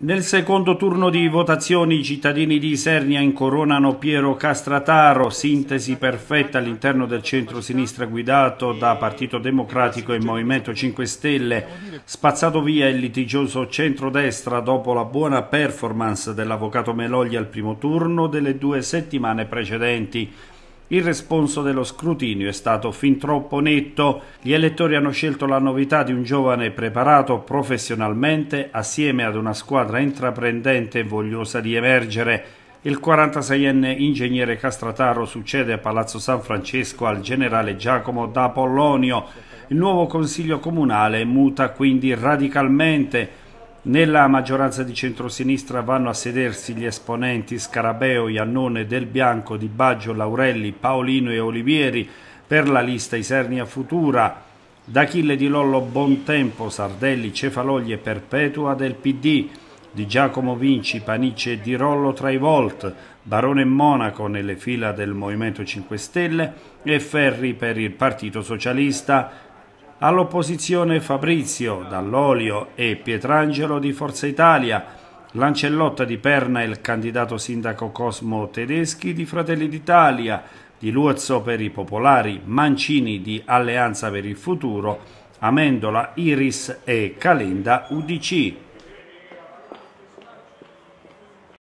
Nel secondo turno di votazioni i cittadini di Isernia incoronano Piero Castrataro, sintesi perfetta all'interno del centro-sinistra guidato da Partito Democratico e Movimento 5 Stelle, spazzato via il litigioso centrodestra dopo la buona performance dell'avvocato Melogli al primo turno delle due settimane precedenti. Il responso dello scrutinio è stato fin troppo netto. Gli elettori hanno scelto la novità di un giovane preparato professionalmente assieme ad una squadra intraprendente e vogliosa di emergere. Il 46enne ingegnere Castrataro succede a Palazzo San Francesco al generale Giacomo da Pollonio. Il nuovo consiglio comunale muta quindi radicalmente nella maggioranza di centrosinistra vanno a sedersi gli esponenti Scarabeo, Iannone, Del Bianco, Di Baggio, Laurelli, Paolino e Olivieri per la lista Isernia Futura, D'Achille di Lollo Bontempo, Sardelli, Cefaloglie Perpetua del PD, di Giacomo Vinci, Panice e Di Rollo tra i Volt, Barone Monaco nelle fila del Movimento 5 Stelle e Ferri per il Partito Socialista, All'opposizione Fabrizio Dall'Olio e Pietrangelo di Forza Italia, Lancellotta di Perna e il candidato sindaco Cosmo Tedeschi di Fratelli d'Italia, di Luozzo per i Popolari, Mancini di Alleanza per il Futuro, Amendola, Iris e Calenda UDC.